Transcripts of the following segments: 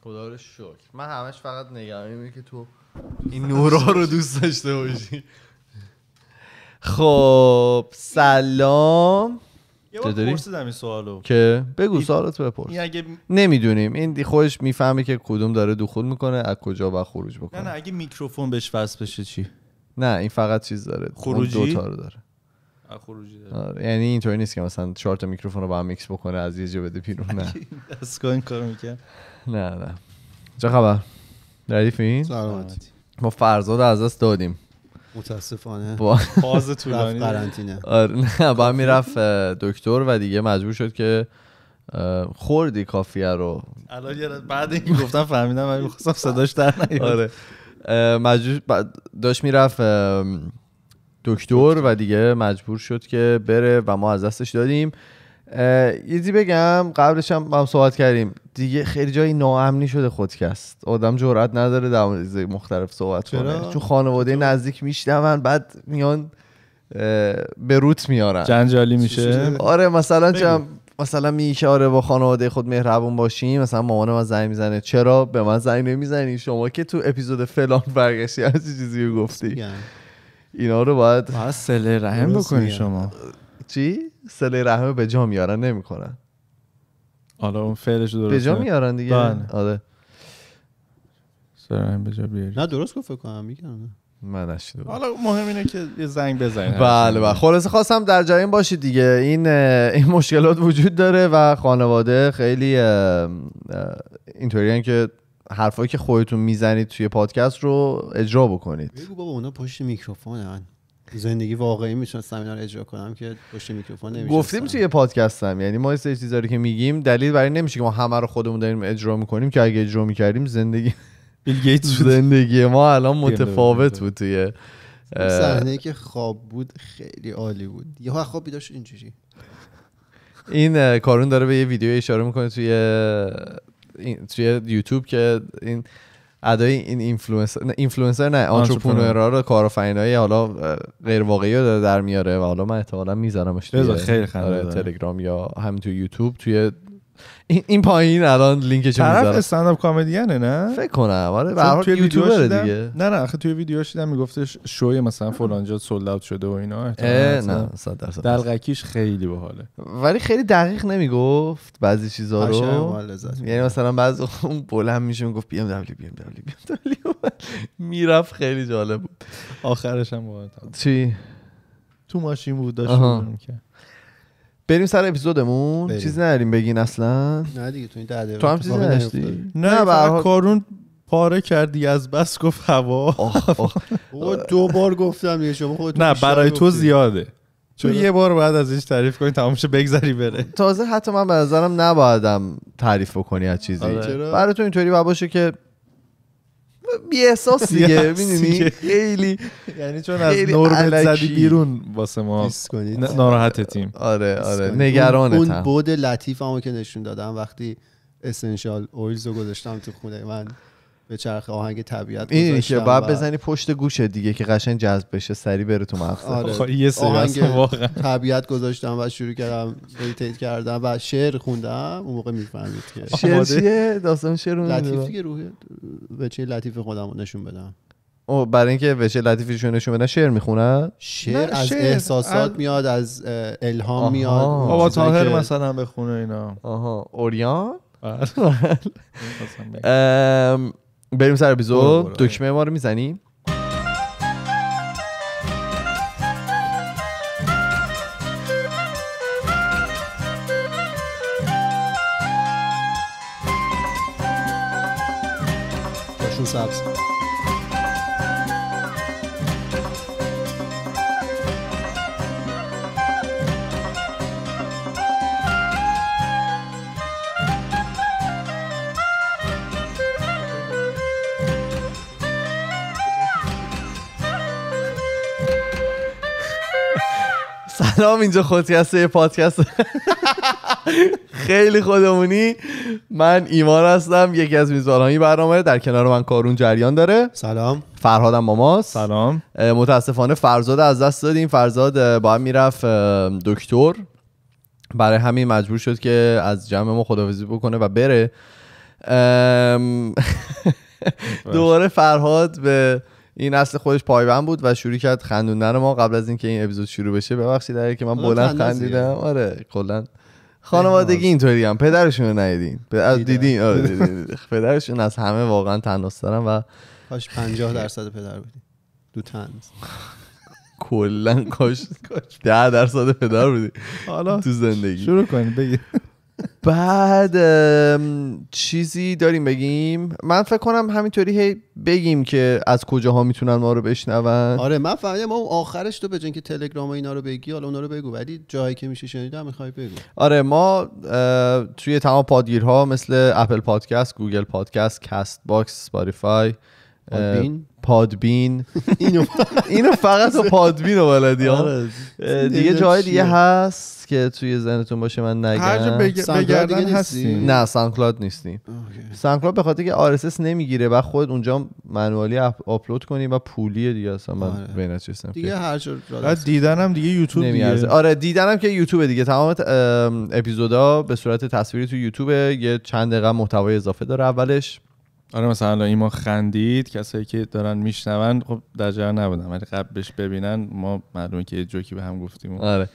خدا رو شکر من همش فقط نگرانی اینه که تو این نورا رو دوست داشته باشی خب سلام یه بار پرسیدم این سوالو که بگو سوالت بپرس این اگه... نمیدونیم این خودش میفهمه که کدوم داره دخول میکنه از کجا و خروج بکنه نه نه اگه میکروفون بهش وصل بشه چی نه این فقط چیز داره خروجی دو تا رو داره خروجی داره آره، یعنی اینطوری نیست که مثلا چهار تا میکروفون رو با هم میکس بکنه از یه جا بده بیرون نه دستگاه این کارو میکنه نه نه چه خبر ردیفین سلامتی ما فرزاد از دست دادیم متاسفانه با باز طولانی قرنطینه آره نه با میرفت دکتر و دیگه مجبور شد که خوردی کافیه رو الان بعد اینکه گفتم فهمیدم ولی میخواستم صداش در نیاد آره مجبور داش میرفت دکتر و دیگه مجبور شد که بره و ما از دستش دادیم یی بگم قبلش هم هم صحبت کردیم دیگه خیلی جایی ناامنی شده خودکست آدم جرئت نداره در مختلف صحبت کنه چون خانواده نزدیک میشنون بعد میان به روت میارن جنجالی میشه آره مثلا چم مثلا میشه آره با خانواده خود مهربون باشیم مثلا مامان من زنگ میزنه چرا به من زنگ نمیزنی شما که تو اپیزود فلان برگشتی از چیزی گفتی اینا رو باید باید سله رحم بکنی شما چی؟ سله رحم به جا میارن نمیکنن آره اون فعلش درسته به جا میارن دیگه بله. آره سله به جا بیاری نه درست گفت کنم میگم من حالا مهم اینه که یه زنگ بزنید بله بله خلاصه خواستم در جریان باشید دیگه این این مشکلات وجود داره و خانواده خیلی اینطوریه که حرفایی که خودتون میزنید توی پادکست رو اجرا بکنید بگو بابا اونا پشت هن. زندگی واقعی میشن سمینا رو اجرا کنم که پشت میکروفون نمیشه گفتیم توی هم یعنی ما این چیزا که میگیم دلیل برای نمیشه که ما همه رو خودمون داریم اجرا میکنیم که اگه اجرا میکردیم زندگی زندگی ما الان متفاوت بود توی صحنه که خواب بود خیلی عالی بود یهو خواب بیدار اینجوری این کارون داره به یه ویدیو اشاره میکنه توی توی یوتیوب که این ادای این اینفلوئنسر نه اینفلوئنسر نه آنترپرنورا رو کارآفرینای حالا غیر واقعی رو در میاره و حالا من احتمالاً میذارمش توی خیلی تلگرام آره، یا همین توی یوتیوب توی این این پایین الان لینکش میذارم طرف استنداپ کامیدیانه نه فکر کنم آره به هر یوتیوبر دیگه نه نه آخه توی ویدیوش دیدم میگفتش شوی مثلا فلانجا سولد اوت شده و اینا نه 100 درصد دلقکیش خیلی باحاله ولی خیلی دقیق نمیگفت بعضی چیزا رو یعنی مثلا بعض اون هم میشه میگفت بی ام دبلیو بی ام دبلیو بی ام دبلیو میرفت خیلی جالب بود آخرش هم چی تو ماشین بود داشت که بریم سر اپیزودمون چیزی چیز نداریم بگین اصلا نه دیگه تو این ده تو هم چیزی نداشتی نه برها... کارون پاره کردی از بس گفت هوا او دو بار گفتم دیگه شما خودت نه برای تو زیاده چون یه بار باید ازش تعریف کنی تمامش بگذری بره تازه حتی من به نظرم نبایدم تعریف کنی از چیزی آره. برای تو اینطوری باشه که بی احساس دیگه خیلی یعنی چون از نرمت زدی بیرون واسه ما ناراحت تیم آره آره نگران اون بود لطیف که نشون دادم وقتی اسنشال اویلز رو گذاشتم تو خونه من به چرخ آهنگ طبیعت این که باید بزنی پشت گوشه دیگه که قشنگ جذب بشه سری بره تو مغزت آره. یه آهنگ واقعا طبیعت گذاشتم و شروع کردم ریتیت کردم و شعر خوندم اون موقع میفهمید که شعر چیه داستان شعر لطیف دیگه که به چه لطیف خودم نشون بدم او برای اینکه وچه لطیفی نشون بدن شعر میخونه؟ شعر از احساسات میاد از الهام آها. میاد بابا تاهر مثلا بخونه اینا آها اوریان بله. بریم سر اپیزود دکمه ما رو میزنیم سبز سلام اینجا خودکسته پادکست خیلی خودمونی من ایمان هستم یکی از میزبانهای برنامه در کنار من کارون جریان داره سلام فرهادم ماست سلام متاسفانه فرزاد از دست دادیم فرزاد باید میرفت دکتر برای همین مجبور شد که از جمع ما خدافزی بکنه و بره دوباره فرهاد به این اصل خودش پایبند بود و شروع کرد خندوندن ما قبل از اینکه این اپیزود شروع بشه ببخشید در که من بلند خندیدم آره کلا خانوادگی آره. اینطوری هم پدرشون رو ندیدین از دیدین آره پدرشون از همه واقعا تناس دارن و کاش 50 درصد پدر بودی دو تنز کلا کاش 10 درصد پدر بودی حالا تو زندگی شروع کنید بگید بعد چیزی داریم بگیم من فکر کنم همینطوری هی بگیم که از کجاها میتونن ما رو بشنون آره من فهمیدم ما آخرش تو بجن که تلگرام و اینا رو بگی حالا اونا رو بگو ولی جایی که میشه شنیدم میخوای بگو آره ما توی تمام پادگیرها مثل اپل پادکست گوگل پادکست کست باکس سپاریفای پادبین پادبین اینو اینو فقط تو پادبین رو آره، دیگه جای دیگه هست که توی ذهنتون باشه من نگم هر بگردن هستیم نه سانکلاد نیستیم سانکلاد به خاطر که آر نمیگیره و خود اونجا منوالی آپلود کنی و پولی دیگه اصلا من آره. بین چیستم دیگه هر بعد دیدنم دیگه یوتیوب آره دیدنم که یوتیوب دیگه تمام اپیزودا به صورت تصویری تو یوتیوب یه چند دقیقه محتوای اضافه داره اولش آره مثلا الان ما خندید کسایی که دارن میشنون خب در جریان نبودن ولی قبلش ببینن ما معلومه که یه جوکی به هم گفتیم آره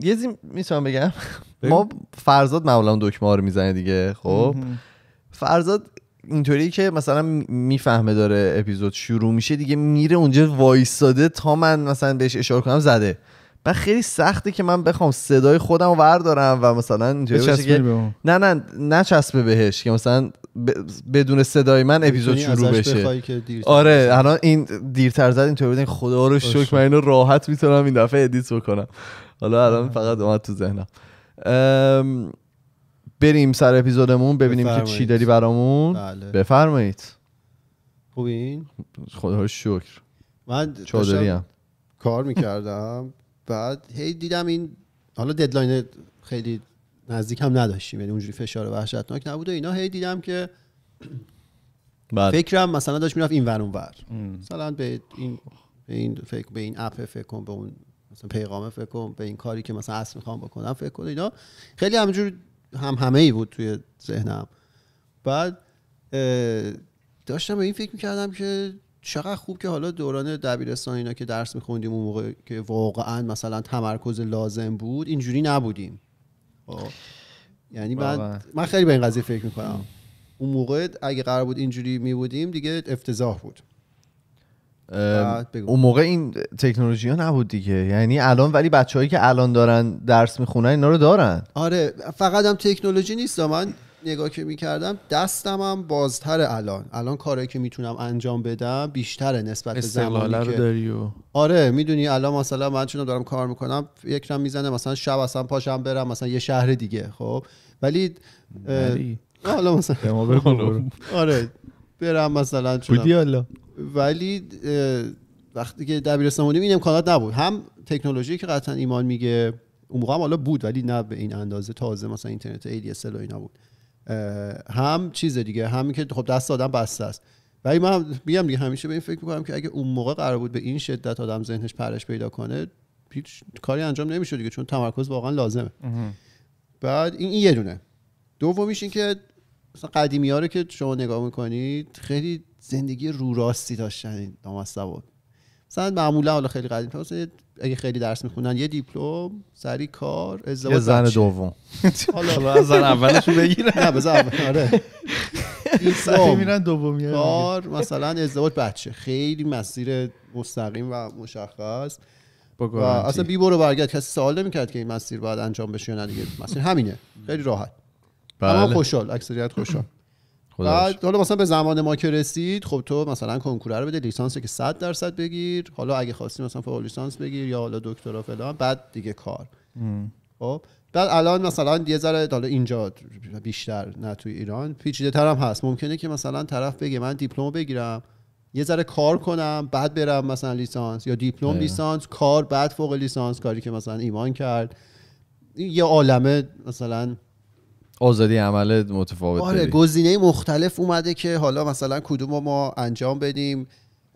یه زیم میتونم بگم ما فرزاد معمولا دکمه رو میزنه دیگه خب فرزاد اینطوری که مثلا میفهمه داره اپیزود شروع میشه دیگه میره اونجا وایستاده تا من مثلا بهش اشاره کنم زده و خیلی سخته که من بخوام صدای خودم وردارم و مثلا اینجوری بشه که نه نه نچسبه بهش که مثلا بدون صدای من اپیزود شروع بشه آره الان این دیرتر زد اینطور بود خدا رو شکر من اینو راحت میتونم این دفعه ادیت بکنم حالا الان فقط اومد تو ذهنم بریم سر اپیزودمون ببینیم که چی داری برامون بله. بفرمایید خوبین خدا رو شکر من کار میکردم بعد هی دیدم این حالا ددلاین خیلی نزدیک هم نداشتیم یعنی اونجوری فشار وحشتناک نبود و اینا هی دیدم که فکرم مثلا داشت میرفت این ور اون ور مثلا به این به این فکر به این اپ فکر کن به اون مثلا پیغام فکر کن به این کاری که مثلا اصل میخوام بکنم فکر کن اینا خیلی همجور هم همه ای بود توی ذهنم بعد داشتم به این فکر میکردم که چقدر خوب که حالا دوران دبیرستان اینا که درس میخوندیم اون موقع که واقعا مثلا تمرکز لازم بود اینجوری نبودیم آه. خب. یعنی من من خیلی به این قضیه فکر میکنم اون موقع اگه قرار بود اینجوری میبودیم دیگه افتضاح بود اون موقع این تکنولوژی ها نبود دیگه یعنی الان ولی بچههایی که الان دارن درس میخونن اینا رو دارن آره فقط هم تکنولوژی نیست من نگاه که میکردم دستم هم بازتر الان الان کاری که میتونم انجام بدم بیشتره نسبت به زمانی که داری و... آره میدونی الان مثلا من چون دارم کار میکنم یکم میزنه مثلا شب اصلا پاشم برم مثلا یه شهر دیگه خب ولی حالا مثلا آره برم مثلا ولی وقتی که دبیرستان بودیم این امکانات نبود هم تکنولوژی که قطعا ایمان میگه اون موقع حالا بود ولی نه به این اندازه تازه مثلا اینترنت ال و اینا بود هم چیز دیگه همین که خب دست آدم بسته است ولی من میام دیگه همیشه به این فکر میکنم که اگه اون موقع قرار بود به این شدت آدم ذهنش پرش پیدا کنه هیچ کاری انجام نمیشه دیگه چون تمرکز واقعا لازمه بعد این, یه دونه دومیش این که مثلا رو که شما نگاه میکنید خیلی زندگی رو راستی داشتن این بود مثلا معمولا حالا خیلی قدیم اگه خیلی درس میخونن یه دیپلم سری کار ازدواج زن دوم حالا زن اولشو بگیرن نه بزن اول آره میرن کار مثلا ازدواج بچه خیلی مسیر مستقیم و مشخص و اصلا بی برو برگرد کسی سوال نمیکرد که این مسیر باید انجام بشه یا نه دیگه مسیر همینه خیلی راحت بله. اما خوشحال اکثریت خوشحال بعد حالا مثلا به زمان ما که رسید خب تو مثلا کنکور رو بده لیسانس که 100 درصد بگیر حالا اگه خواستی مثلا فوق لیسانس بگیر یا حالا دکترا فلان بعد دیگه کار خب بعد الان مثلا یه ذره حالا اینجا بیشتر نه توی ایران پیچیده تر هم هست ممکنه که مثلا طرف بگه من دیپلم بگیرم یه ذره کار کنم بعد برم مثلا لیسانس یا دیپلم لیسانس کار بعد فوق لیسانس کاری که مثلا ایمان کرد یه عالمه مثلا آزادی عمل متفاوت آره گزینه مختلف اومده که حالا مثلا کدوم ما انجام بدیم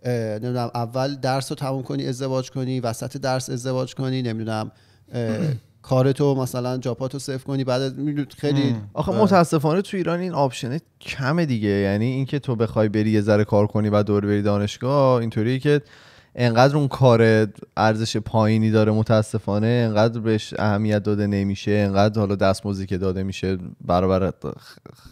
نمیدونم اول درس رو تموم کنی ازدواج کنی وسط درس ازدواج کنی نمیدونم کارتو مثلا جاپاتو صفر کنی بعد خیلی آخه آره. متاسفانه تو ایران این آپشن کمه دیگه یعنی اینکه تو بخوای بری یه ذره کار کنی بعد دور بری دانشگاه اینطوری که انقدر اون کار ارزش پایینی داره متاسفانه انقدر بهش اهمیت داده نمیشه انقدر حالا دستموزی که داده میشه برابر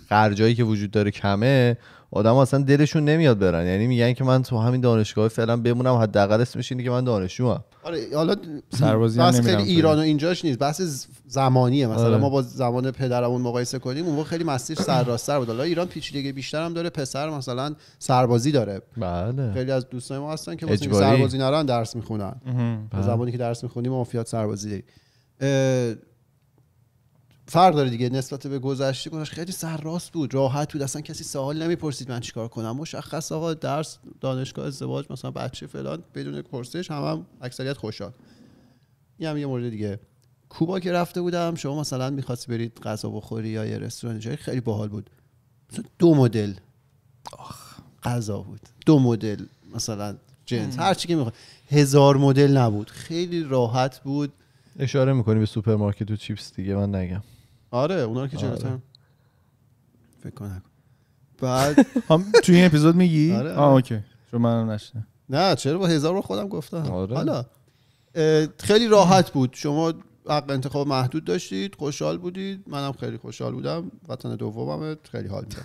خرجایی که وجود داره کمه آدم اصلا دلشون نمیاد برن یعنی میگن که من تو همین دانشگاه فعلا بمونم حداقل اسمش اینه که من دانشجوام آره حالا سربازی بس خیلی ایران و اینجاش نیست بس زمانیه مثلا آره. ما با زمان پدرمون مقایسه کنیم اون خیلی مسیر سرراستر بود حالا ایران پیچیدگی بیشتر هم داره پسر مثلا سربازی داره بله خیلی از دوستان ما هستن که مثلا سربازی نران درس میخونن بله. زمانی که درس میخونیم مافیات سربازی فرق داره دیگه نسبت به گذشته گذشته خیلی سرراست بود راحت بود اصلا کسی سوال نمیپرسید من چیکار کنم مشخص آقا درس دانشگاه ازدواج مثلا بچه فلان بدون پرسش هم, هم اکثریت خوشحال این یه مورد دیگه کوبا که رفته بودم شما مثلا میخواستی برید غذا بخوری یا یه رستوران جایی خیلی باحال بود مثلا دو مدل غذا بود دو مدل مثلا جنس هر چی که میخواد هزار مدل نبود خیلی راحت بود اشاره میکنی به سوپرمارکت و چیپس دیگه من نگم آره اونا رو که آره. جلوتر فکر کنم بعد هم توی این اپیزود میگی آره, آره. آه اوکی چون منم نه چرا با هزار رو خودم گفتم آره. حالا خیلی راحت بود شما حق انتخاب محدود داشتید خوشحال بودید منم خیلی خوشحال بودم وطن دومم خیلی حال میدم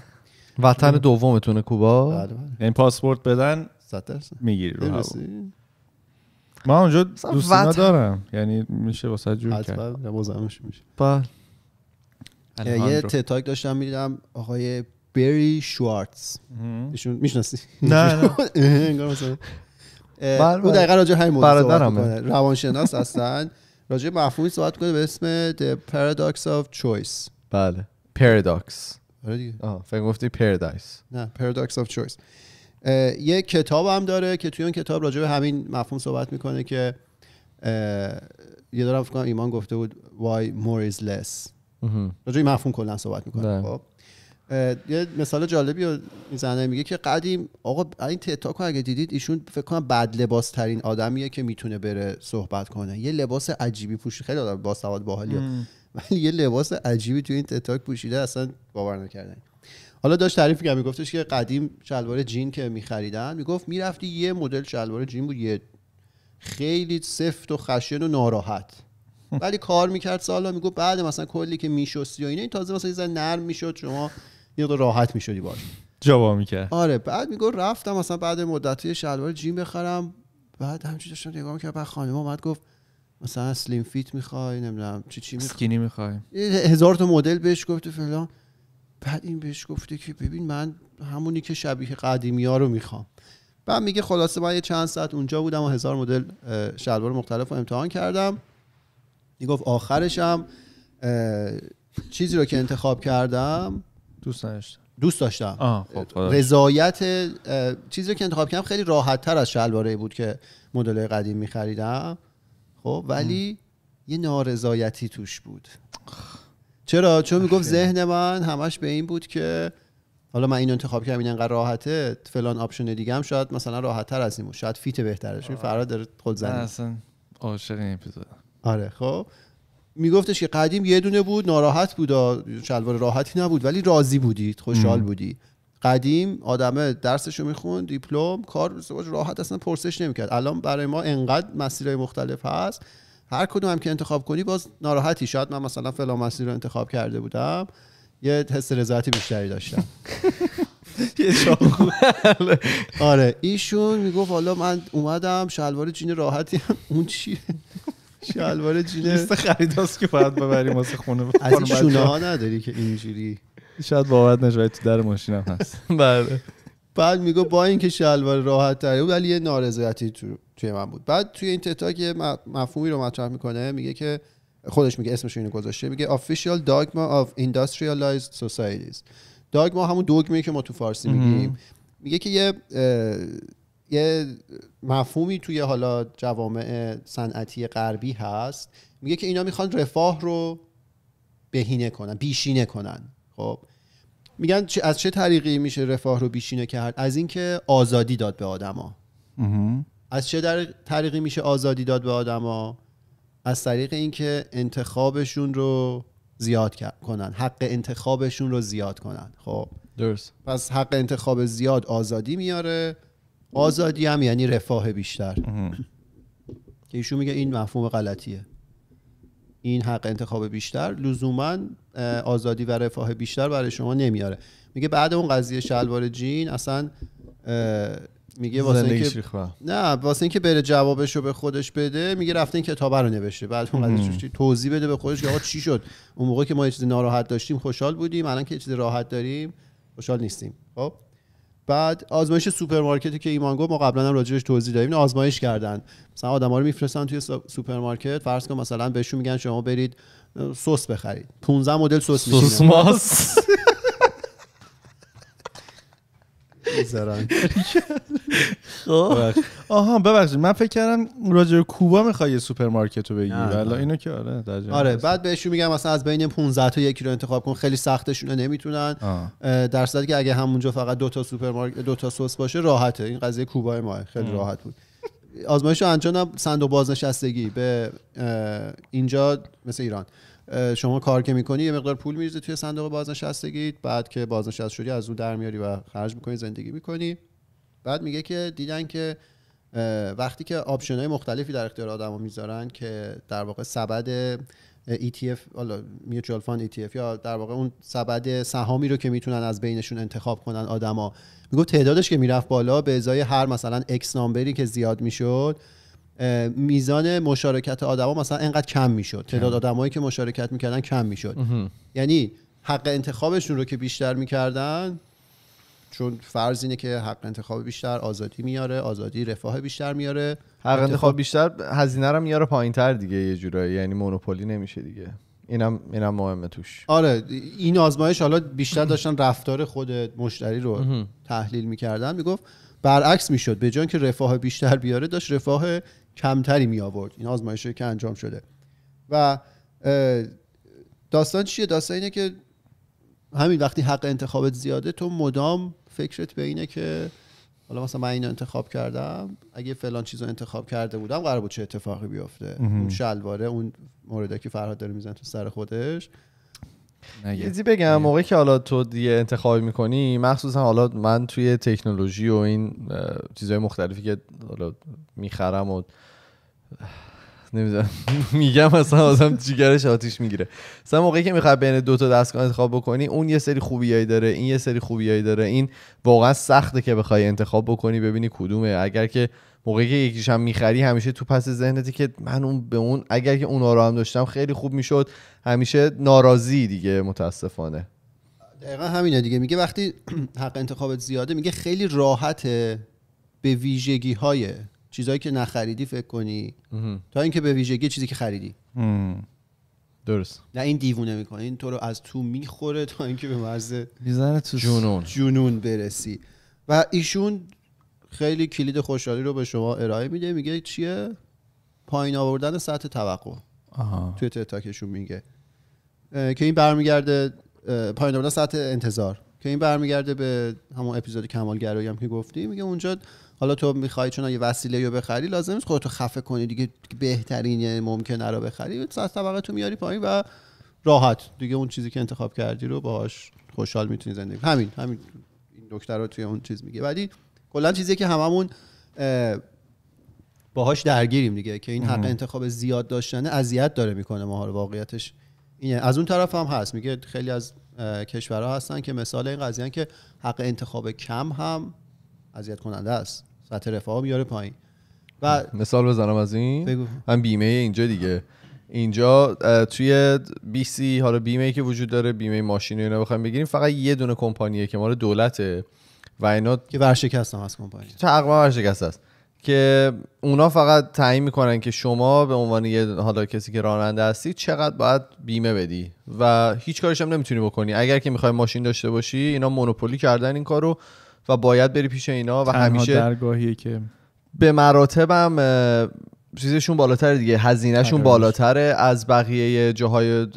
وطن دومتونه کوبا این بله، بله. یعنی پاسپورت بدن میگیری رو ما اونجا دوستینا دارم یعنی میشه واسه جور کرد بله یه تتاک داشتم میدیدم آقای بری شوارتز ایشون میشناسی نه نه مثلا بله، او بله. دقیقا راجع همین موضوع صحبت روانشناس هستن راجع مفهومی صحبت کنه به اسم The Paradox of Choice بله Paradox آره دیگه فکر گفتی Paradise نه Paradox of Choice یه کتاب هم داره که توی اون کتاب راجع به همین مفهوم صحبت میکنه که یه دارم فکر کنم ایمان گفته بود Why more is less در این مفهوم کلا صحبت میکنه خب. یه مثال جالبی رو میزنه میگه که قدیم آقا این رو اگه دیدید ایشون فکر کنم بد لباس ترین آدمیه که میتونه بره صحبت کنه یه لباس عجیبی پوشیده خیلی آدم سواد باحالیه ولی یه لباس عجیبی تو این تتاک پوشیده اصلا باور نکردن حالا داشت تعریف میکرد میگفتش که قدیم شلوار جین که میخریدن میگفت میرفتی یه مدل شلوار جین بود یه خیلی سفت و خشن و ناراحت ولی کار میکرد سالا میگو بعد مثلا کلی که میشستی و اینه این تازه مثلا یه نرم میشد شما یه راحت میشدی باش جواب میکرد آره بعد میگو رفتم مثلا بعد مدتی شلوار جیم بخرم بعد همچی داشتم نگاه که بعد خانم اومد گفت مثلا سلیم فیت میخوای نمیدونم چی چی میخوای سکینی میخوای هزار تا مدل بهش گفته فلان بعد این بهش گفته که ببین من همونی که شبیه قدیمی ها رو میخوام بعد میگه خلاصه من یه چند ساعت اونجا بودم و هزار مدل شلوار مختلف رو امتحان کردم میگفت آخرش هم چیزی رو که انتخاب کردم دوست داشتم دوست داشتم خب، رضایت چیزی رو که انتخاب کردم خیلی راحت تر از شلواره بود که مدل قدیم می خب ولی یه نارضایتی توش بود چرا چون میگفت ذهن من همش به این بود که حالا من این انتخاب کردم این انقدر راحته فلان آپشن دیگه هم شاید مثلا راحت تر از این شاید فیت بهترش فراد داره خود زنی اصلا عاشق این آره خب میگفتش که قدیم یه دونه بود ناراحت بود شلوار راحتی نبود ولی راضی بودی خوشحال بودی قدیم آدمه درسش رو میخوند دیپلم کار راحت اصلا پرسش نمیکرد الان برای ما انقدر مسیرهای مختلف هست هر کدوم هم که انتخاب کنی باز ناراحتی شاید من مثلا فلان مسیر رو انتخاب کرده بودم یه حس رضایتی بیشتری داشتم آره ایشون میگفت حالا من اومدم شلوار جین راحتی اون چیه شلوار جینه لیست خریداست که باید ببریم واسه خونه از شونه ها نداری که اینجوری شاید باید نشه تو در ماشینم هست بله بعد میگو با اینکه شلوار راحت تری بود ولی یه نارضایتی تو توی من بود بعد توی این تتا که مفهومی رو مطرح میکنه میگه که خودش میگه اسمش اینو گذاشته میگه official dogma of industrialized societies داگما همون دوگمه که ما تو فارسی میگیم میگه که یه یه مفهومی توی حالا جوامع صنعتی غربی هست میگه که اینا میخوان رفاه رو بهینه کنن بیشینه کنن خب میگن از چه طریقی میشه رفاه رو بیشینه کرد از اینکه آزادی داد به آدما از چه در طریقی میشه آزادی داد به آدما از طریق اینکه انتخابشون رو زیاد کنن حق انتخابشون رو زیاد کنن خب درست پس حق انتخاب زیاد آزادی میاره آزادی هم یعنی رفاه بیشتر که ایشون میگه این مفهوم غلطیه این حق انتخاب بیشتر لزوما آزادی و رفاه بیشتر برای شما نمیاره میگه بعد اون قضیه شلوار جین اصلا میگه واسه اینکه نه واسه اینکه بره جوابش رو به خودش بده میگه رفته این کتاب رو نوشته بعد اون قضیه توضیح بده به خودش که آقا چی شد اون موقع که ما یه چیز ناراحت داشتیم خوشحال بودیم الان که یه چیز راحت داریم خوشحال نیستیم خب بعد آزمایش سوپرمارکتی که ایمان گفت ما قبلا هم راجعش توضیح دادیم آزمایش کردن مثلا آدما رو میفرستن توی سوپرمارکت فرض کن مثلا بهشون میگن شما برید سس بخرید 15 مدل سس میشینه سس ماست میذارن خب آها ببخشید من فکر کردم راجر کوبا میخوای یه سوپرمارکت رو بگی والا اینو که آره آره بعد بهشون میگم مثلا از بین 15 تا یکی رو انتخاب کن خیلی سختشون نمیتونن در صورتی که اگه همونجا فقط دو تا سوپرمارکت دو تا سس باشه راحته این قضیه کوبا ما خیلی راحت بود آزمایش رو انجام صندوق بازنشستگی به اینجا مثل ایران شما کار که میکنی یه مقدار پول میریزی توی صندوق بازنشستگی بعد که بازنشست شدی از اون در میاری و خرج میکنی زندگی میکنی بعد میگه که دیدن که وقتی که آپشن های مختلفی در اختیار آدما میذارن که در واقع سبد ETF حالا میوچوال فاند ETF یا در واقع اون سبد سهامی رو که میتونن از بینشون انتخاب کنن آدما میگفت تعدادش که میرفت بالا به ازای هر مثلا اکس نامبری که زیاد میشد میزان مشارکت آدما مثلا انقدر کم میشد تعداد آدمایی که مشارکت میکردن کم میشد یعنی حق انتخابشون رو که بیشتر میکردن چون فرض اینه که حق انتخاب بیشتر آزادی میاره آزادی رفاه بیشتر میاره حق انتخاب, بیشتر هزینه رو میاره تر دیگه یه جورایی یعنی مونوپولی نمیشه دیگه اینم اینم مهمه توش آره این آزمایش حالا بیشتر داشتن رفتار خود مشتری رو تحلیل میکردن میگفت برعکس میشد به جای که رفاه بیشتر بیاره داشت رفاه کمتری می آورد این آزمایشی که انجام شده و داستان چیه داستان اینه که همین وقتی حق انتخابت زیاده تو مدام فکرت به اینه که حالا مثلا من اینو انتخاب کردم اگه فلان چیز رو انتخاب کرده بودم قرار بود چه اتفاقی بیفته اون شلواره اون موردی که فرهاد داره میزنه تو سر خودش یزی بگم موقعی که حالا تو دیگه انتخاب میکنی مخصوصا حالا من توی تکنولوژی و این چیزهای مختلفی که حالا میخرم و نمیدونم میگم اصلا آدم جیگرش آتیش میگیره مثلا موقعی که میخواد بین دو تا دستگاه انتخاب بکنی اون یه سری خوبیایی داره این یه سری خوبیایی داره این واقعا سخته که بخوای انتخاب بکنی ببینی کدومه اگر که موقعی که یکیش هم میخری همیشه تو پس ذهنتی که من اون به اون اگر که اونا رو هم داشتم خیلی خوب میشد همیشه ناراضی دیگه متاسفانه دقیقا همینه دیگه میگه وقتی حق انتخابت زیاده میگه خیلی راحته به ویژگی های چیزایی که نخریدی فکر کنی تا اینکه به ویژگی چیزی که خریدی درست نه این دیوونه میکنه این تو رو از تو میخوره تا اینکه به مرز تو جنون جنون برسی و ایشون خیلی کلید خوشحالی رو به شما ارائه میده میگه چیه پایین آوردن سطح توقع توی تتاکشون میگه که این برمیگرده پایین آوردن سطح انتظار که این برمیگرده به همون اپیزود کمالگرایی هم که گفتی میگه اونجا حالا تو میخوای چون یه وسیله رو بخری لازم نیست خودتو خفه کنی دیگه بهترین یعنی ممکنه رو بخری از طبقه تو میاری پایین و راحت دیگه اون چیزی که انتخاب کردی رو باهاش خوشحال میتونی زندگی همین همین این دکتر رو توی اون چیز میگه ولی کلا چیزی که هممون باهاش درگیریم دیگه که این حق انتخاب زیاد داشتن اذیت داره میکنه ما رو واقعیتش اینه از اون طرف هم هست میگه خیلی از کشورها هستن که مثال این قضیه که حق انتخاب کم هم اذیت کننده است سطح رفاه میاره پایین و مثال بزنم از این بگو. هم بیمه اینجا دیگه اینجا توی بی سی حالا بیمه ای که وجود داره بیمه ماشین رو بخوایم بگیریم فقط یه دونه کمپانیه که مال دولته و اینا که ورشکست هم هست کمپانی تقریبا ورشکست است که اونا فقط تعیین میکنن که شما به عنوان یه حالا کسی که راننده هستی چقدر باید بیمه بدی و هیچ کارش هم نمیتونی بکنی اگر که میخوای ماشین داشته باشی اینا مونوپولی کردن این کارو و باید بری پیش اینا و همیشه درگاهیه که به مراتبم... چیزشون بالاتر دیگه هزینهشون بالاتره از بقیه جاهای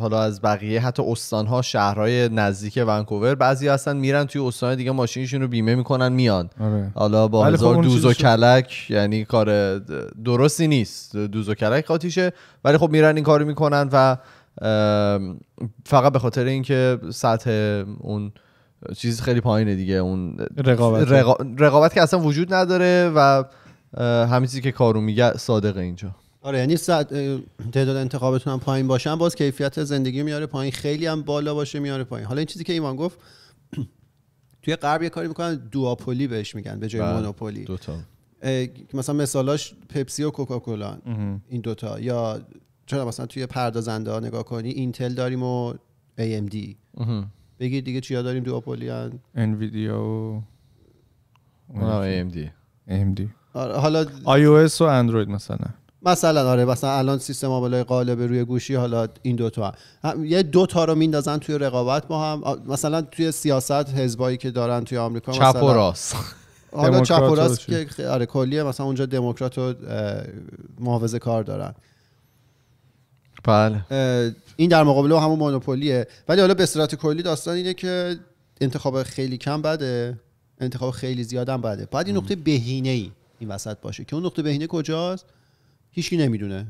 حالا از بقیه حتی استانها شهرهای نزدیک ونکوور بعضی هستن میرن توی استان دیگه ماشینشون رو بیمه میکنن میان آره. حالا با خب هزار دوز و کلک یعنی کار درستی نیست دوز و کلک قاطیشه ولی خب میرن این کارو میکنن و فقط به خاطر اینکه سطح اون چیز خیلی پایینه دیگه اون رقابت رقابت که اصلا وجود نداره و همین چیزی که کارو میگه صادق اینجا آره یعنی تعداد انتخابتون هم پایین باشه باز کیفیت زندگی میاره پایین خیلی هم بالا باشه میاره پایین حالا این چیزی که ایمان گفت توی غرب یه کاری میکنن دواپولی بهش میگن به جای بله، مونوپولی دوتا مثلا مثالاش پپسی و کوکاکولا این دوتا یا چرا مثلا توی پردازنده ها نگاه کنی اینتل داریم و AMD بگید دیگه چیا داریم دواپولی انویدیا و AMD AMD آره حالا اس و اندروید مثلا مثلا آره مثلا الان سیستم عامل قالب روی گوشی حالا این تا هم. یه تا رو میندازن توی رقابت با هم مثلا توی سیاست حزبایی که دارن توی آمریکا چپ مثلا... و راست حالا چپ و راست که آره کلیه مثلا اونجا دموکرات و محافظه کار دارن بله این در مقابل همون مونوپولیه ولی حالا به صورت کلی داستان اینه که انتخاب خیلی کم بده انتخاب خیلی زیادم بده بعد این نقطه بهینه این وسط باشه که اون نقطه بهینه کجاست هیچکی نمیدونه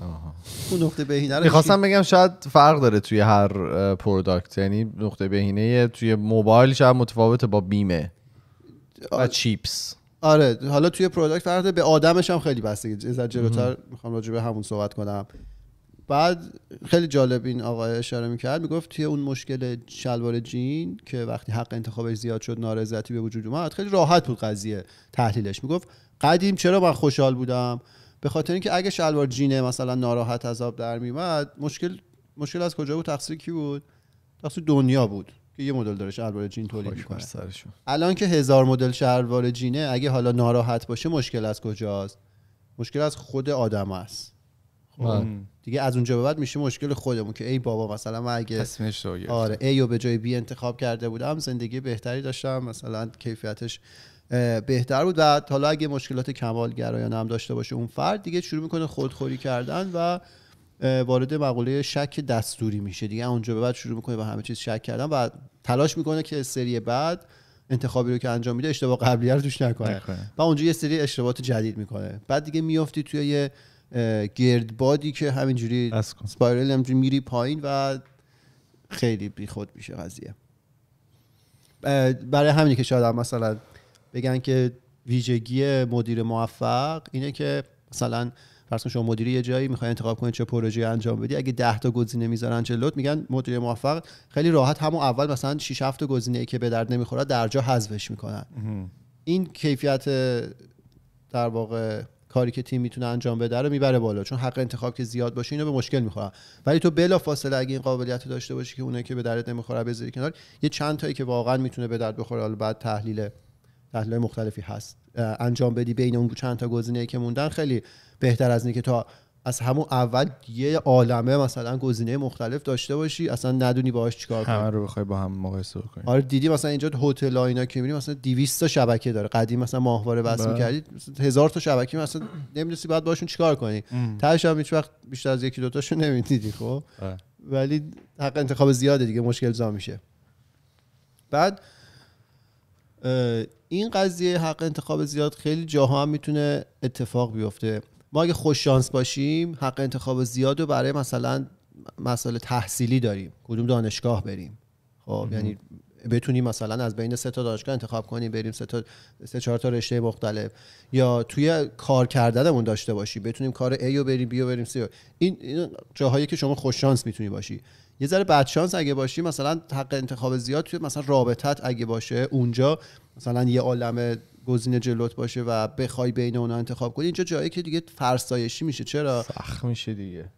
آها. اون نقطه بهینه رو میخواستم بگم شاید فرق داره توی هر پروداکت یعنی نقطه بهینه توی موبایل شاید متفاوته با بیمه آ... و آره. چیپس آره حالا توی پروداکت فرق داره به آدمش هم خیلی بستگی از جلوتر میخوام راجع به همون صحبت کنم بعد خیلی جالب این آقا اشاره میکرد میگفت توی اون مشکل شلوار جین که وقتی حق انتخابش زیاد شد نارضایتی به وجود اومد خیلی راحت بود قضیه تحلیلش میگفت قدیم چرا من خوشحال بودم به خاطر اینکه اگه شلوار جینه مثلا ناراحت عذاب در میمد مشکل مشکل از کجا بود تقصیر کی بود تقصیر دنیا بود که یه مدل داره شلوار جین تولید میکنه الان که هزار مدل شلوار جینه اگه حالا ناراحت باشه مشکل از کجاست مشکل از خود آدم است خب. دیگه از اونجا به بعد میشه مشکل خودمون که ای بابا مثلا من اگه آره ای رو به جای بی انتخاب کرده بودم زندگی بهتری داشتم مثلا کیفیتش بهتر بود و حالا اگه مشکلات کمالگرایانه هم داشته باشه اون فرد دیگه شروع میکنه خودخوری کردن و وارد مقوله شک دستوری میشه دیگه اونجا به بعد شروع میکنه به همه چیز شک کردن و تلاش میکنه که سری بعد انتخابی رو که انجام میده اشتباه قبلی رو توش نکنه و اونجا یه سری اشتباهات جدید میکنه بعد دیگه میافتی توی یه گردبادی که همینجوری سپایرل همینجوری میری پایین و خیلی بیخود میشه قضیه برای همینی که شاید مثلا بگن که ویژگی مدیر موفق اینه که مثلا فرض شما مدیری یه جایی میخوای انتخاب کنید چه پروژه انجام بدی اگه 10 تا گزینه میذارن لوت میگن مدیر موفق خیلی راحت همون اول مثلا 6 7 تا گزینه که به درد نمیخوره در جا حذفش میکنن این کیفیت در واقع کاری که تیم میتونه انجام بده رو میبره بالا چون حق انتخاب که زیاد باشه اینو به مشکل میخوره ولی تو بلا فاصله اگه این قابلیت داشته باشی که اونایی که به درد نمیخوره بذاری کنار یه چند تایی که واقعا میتونه به درد بخوره بعد تحلیل تحلیل مختلفی هست انجام بدی بین اون چند تا گزینه که موندن خیلی بهتر از اینکه تا از همون اول یه عالمه مثلا گزینه مختلف داشته باشی اصلا ندونی باهاش چیکار کنی همه رو بخوای با هم مقایسه کنی آره دیدی مثلا اینجا هتل آینا که می‌بینی مثلا 200 تا شبکه داره قدیم مثلا ماهواره بس بله. میکردی هزار تا شبکه مثلا نمی‌دونی بعد باشون چیکار کنی تازه هم هیچ وقت بیشتر از یکی دو تاشو نمیدیدی خب ولی حق انتخاب زیاده دیگه مشکل زا میشه بعد این قضیه حق انتخاب زیاد خیلی جاها هم میتونه اتفاق بیفته ما اگه خوش شانس باشیم حق انتخاب زیاد رو برای مثلا مسئله تحصیلی داریم کدوم دانشگاه بریم خب یعنی بتونیم مثلا از بین سه تا دانشگاه انتخاب کنیم بریم سه تا سه چهار تا رشته مختلف یا توی کار کردنمون داشته باشیم بتونیم کار A رو بریم B رو بریم C این, این جاهایی که شما خوش شانس میتونی باشی یه ذره بدشانس اگه باشی مثلا حق انتخاب زیاد توی مثلا رابطت اگه باشه اونجا مثلا یه عالم گزینه جلوت باشه و بخوای بین اونا انتخاب کنی اینجا جایی که دیگه فرسایشی میشه چرا سخت میشه دیگه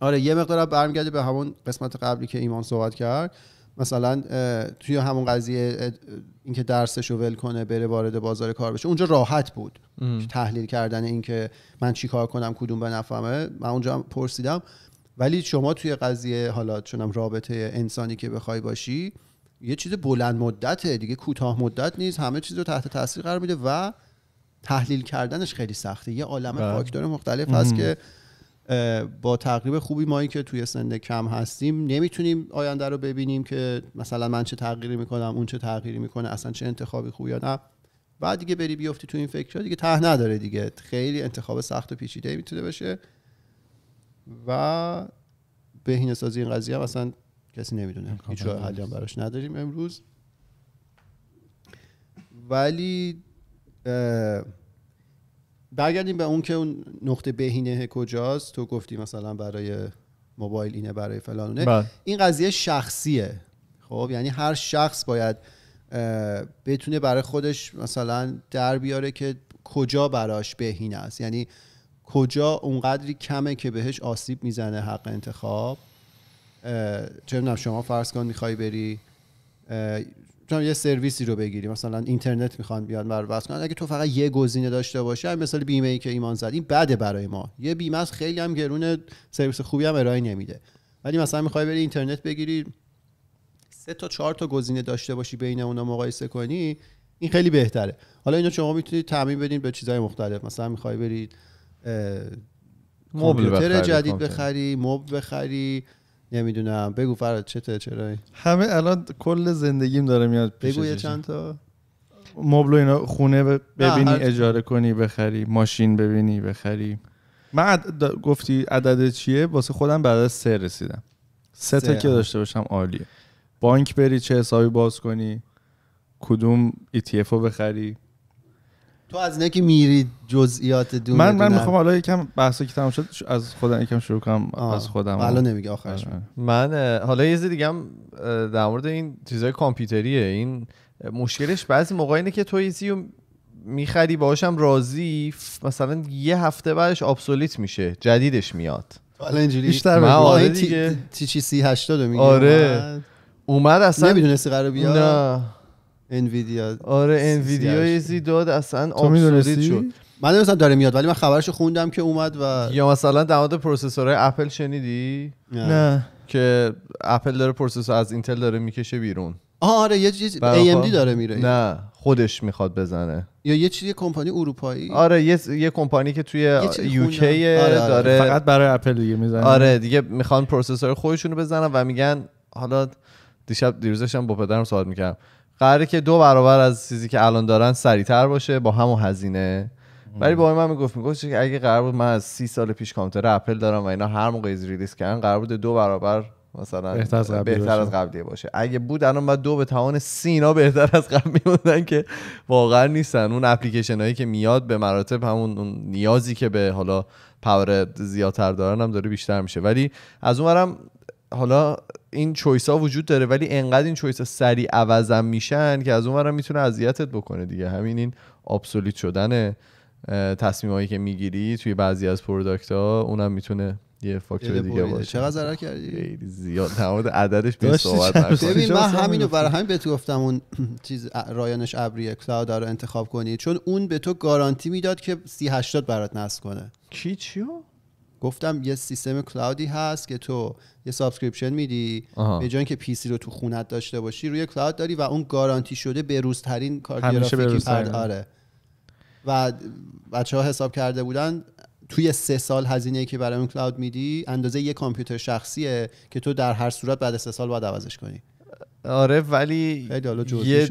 آره یه مقدار برمیگرده به همون قسمت قبلی که ایمان صحبت کرد مثلا توی همون قضیه اینکه درسش رو ول کنه بره وارد بازار کار بشه اونجا راحت بود تحلیل کردن اینکه من چی کار کنم کدوم به نفهمه من اونجا پرسیدم ولی شما توی قضیه حالا چونم رابطه انسانی که بخوای باشی یه چیز بلند مدته دیگه کوتاه مدت نیست همه چیز رو تحت تاثیر قرار میده و تحلیل کردنش خیلی سخته یه عالم بله. فاکتور مختلف هست که با تقریب خوبی مایی که توی سنده کم هستیم نمیتونیم آینده رو ببینیم که مثلا من چه تغییری میکنم اون چه تغییری میکنه اصلا چه انتخابی خوب یا نه بعد دیگه بری بیفتی تو این فکرها دیگه ته نداره دیگه خیلی انتخاب سخت و پیچیده میتونه بشه و بهینه سازی این قضیه هم اصلا کسی نمیدونه هیچ راه حلی هم براش نداریم امروز ولی برگردیم به اون که اون نقطه بهینه کجاست تو گفتی مثلا برای موبایل اینه برای فلانونه بله. این قضیه شخصیه خب یعنی هر شخص باید بتونه برای خودش مثلا در بیاره که کجا براش بهینه است یعنی کجا اونقدری کمه که بهش آسیب میزنه حق انتخاب چه شما فرض کن میخوای بری چون یه سرویسی رو بگیری مثلا اینترنت میخوان بیاد بر واسه اگه تو فقط یه گزینه داشته باشی مثلا بیمه ای که ایمان زدی بده برای ما یه بیمه است خیلی هم گرون سرویس خوبی هم ارائه نمیده ولی مثلا میخوای بری اینترنت بگیری سه تا چهار تا گزینه داشته باشی بین اونا مقایسه کنی این خیلی بهتره حالا اینو شما میتونید تعمین بدین به چیزهای مختلف مثلا میخوای برید کامپیوتر جدید بخری موب بخری نمیدونم بگو فراد چته چرایی همه الان کل زندگیم داره میاد پیش بگو یه چند تا اینا خونه ببینی اجاره کنی بخری ماشین ببینی بخری من گفتی عدد چیه واسه خودم بعد از سه رسیدم سه تا که داشته باشم عالیه بانک بری چه حسابی باز کنی کدوم ETF رو بخری تو از اینا که میری جزئیات دون من من میخوام حالا یکم بحثا که تمام شد از خودم یکم شروع کنم از خودم حالا نمیگه آخرش آره. من حالا یه دیگه هم در مورد این چیزای کامپیوتریه این مشکلش بعضی موقع اینه که تو و میخری باهاشم راضی مثلا یه هفته بعدش ابسولیت میشه جدیدش میاد حالا اینجوری بیشتر من آره دیگه تی تی سی 80 میگه آره اومد اصلا نمیدونستی قرار بیاد نه انویدیا آره انویدیا یه داد اصلا آبسوریت شد من نمیستم داره میاد ولی من خبرش خوندم که اومد و یا مثلا دماد پروسسور پروسسورهای اپل شنیدی نه که اپل داره پروسسور از اینتل داره میکشه بیرون آره یه چیز AMD داره میره نه خودش میخواد بزنه یا یه چیزی کمپانی اروپایی آره یه, یه کمپانی که توی یوکی آره آره. داره فقط برای اپل دیگه میزنه آره دیگه میخوان پروسسور خودشونو بزنن و میگن حالا دیشب دیروزشم با پدرم صحبت میکردم قراره که دو برابر از چیزی که الان دارن سریعتر باشه با همون هزینه ولی با من میگفت میگفت اگه قرار بود من از سی سال پیش کامپیوتر اپل دارم و اینا هر موقع از ریلیز کردن قرار بود دو برابر مثلا بهتر از قبلی باشه. قبلیه باشه اگه بود الان بعد دو به توان سی اینا بهتر از قبل میموندن که واقعا نیستن اون اپلیکیشن هایی که میاد به مراتب همون نیازی که به حالا پاور زیادتر دارن هم داره بیشتر میشه ولی از اونورم حالا این چویس ها وجود داره ولی انقدر این چویس ها سریع عوضم میشن که از اون میتونه اذیتت بکنه دیگه همین این آبسولیت شدن تصمیم هایی که میگیری توی بعضی از پروداکت ها اونم میتونه یه فاکتور دیگه باشه چقدر ضرر کردی زیاد تعداد عددش به صحبت من همینو برای همین به تو گفتم اون چیز رایانش ابری کلاود رو انتخاب کنی چون اون به تو گارانتی میداد که سی برات نصب کنه کی چیو گفتم یه سیستم کلاودی هست که تو یه سابسکریپشن میدی به جای که پی سی رو تو خونت داشته باشی روی کلاود داری و اون گارانتی شده به روزترین کارت گرافیکی آره و بچه ها حساب کرده بودن توی سه سال هزینه که برای اون کلاود میدی اندازه یه کامپیوتر شخصیه که تو در هر صورت بعد سه سال باید عوضش کنی آره ولی یه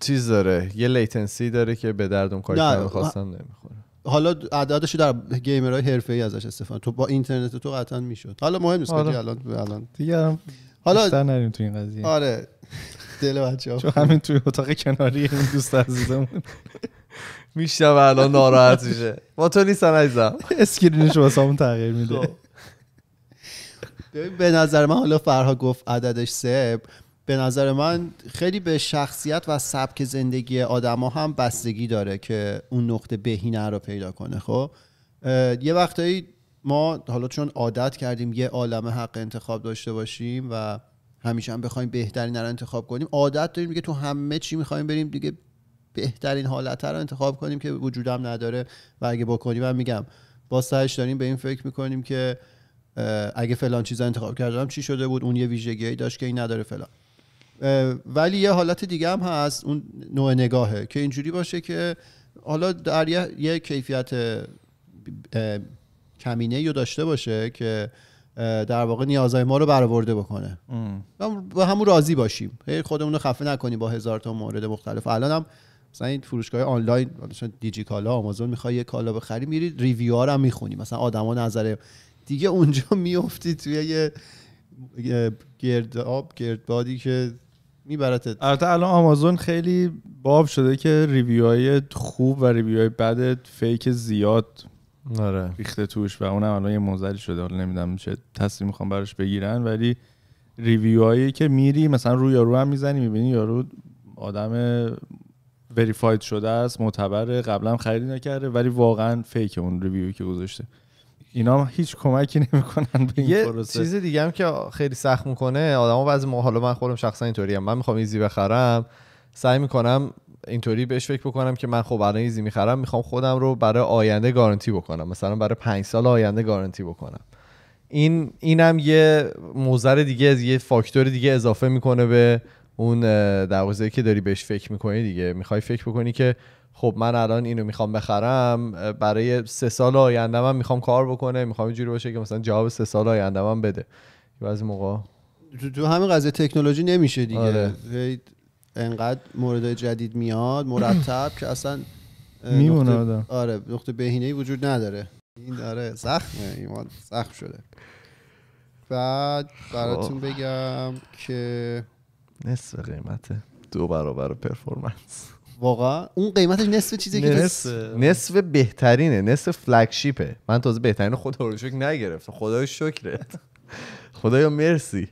چیز داره یه لیتنسی داره که به درد کاری که نمیخوره حالا عددش در گیمرهای حرفه‌ای ازش استفاده تو با اینترنت تو قطعا میشد حالا مهم نیست آره. الان الان دیگه حالا نریم تو این قضیه آره دل بچه‌ها چون همین توی اتاق کناری این دوست عزیزمون میشنم الان ناراحت میشه ما تو نیستن عزیزم اسکرینش واسمون تغییر میده خب. به نظر من حالا فرها گفت عددش سه به نظر من خیلی به شخصیت و سبک زندگی آدما هم بستگی داره که اون نقطه بهینه رو پیدا کنه خب یه وقتایی ما حالا چون عادت کردیم یه عالم حق انتخاب داشته باشیم و همیشه هم بخوایم بهترین رو انتخاب کنیم عادت داریم دیگه تو همه چی میخوایم بریم دیگه بهترین حالت رو انتخاب کنیم که وجودم نداره و اگه بکنیم من میگم با سرش داریم به این فکر میکنیم که اگه فلان چیز انتخاب کردم چی شده بود اون یه ویژگی داشت که این نداره فلان ولی یه حالت دیگه هم هست اون نوع نگاهه که اینجوری باشه که حالا در یه, کیفیت کمینه یا داشته باشه که در واقع نیازهای ما رو برآورده بکنه و همون راضی باشیم خودمون رو خفه نکنیم با هزار تا مورد مختلف الان هم مثلا این فروشگاه آنلاین مثلا دیجی کالا آمازون میخوای یه کالا بخری میری ریویو هم میخونی مثلا آدما نظره دیگه اونجا میفتی توی یه آب گردبادی که میبرتت البته الان آمازون خیلی باب شده که ریویوهای خوب و های بد فیک زیاد آره. ریخته توش و اونم الان یه موزلی شده حالا نمیدونم چه تصمیم میخوام براش بگیرن ولی هایی که میری مثلا روی یارو هم میزنی میبینی یارو آدم وریفاید شده است معتبر قبلا خریدی نکرده ولی واقعا فیک اون ریویوی که گذاشته اینا هیچ کمکی نمیکنن به این یه پروسه. چیز دیگه هم که خیلی سخت میکنه آدمو بعضی موقع حالا من خودم شخصا اینطوری من میخوام ایزی بخرم سعی میکنم اینطوری بهش فکر بکنم که من خب الان ایزی میخرم میخوام خودم رو برای آینده گارانتی بکنم مثلا برای پنج سال آینده گارانتی بکنم این اینم یه موزر دیگه از یه فاکتور دیگه اضافه میکنه به اون دروازه‌ای که داری بهش فکر میکنی دیگه میخوای فکر بکنی که خب من الان اینو میخوام بخرم برای سه سال آینده من میخوام کار بکنه میخوام اینجوری باشه که مثلا جواب سه سال آینده من بده بعضی موقع تو, تو همین قضیه تکنولوژی نمیشه دیگه آره. انقدر مورد جدید میاد مرتب که اصلا میمونه آدم آره نقطه بهینه وجود نداره این داره، زخمه ایمان زخم شده بعد براتون خب. بگم که نصف قیمته دو برابر پرفورمنس واقعا اون قیمتش نصف چیزی که نصف, بهترینه نصف فلگشیپه من تازه بهترین خدا رو شکر نگرفت خدا شکرت خدایا مرسی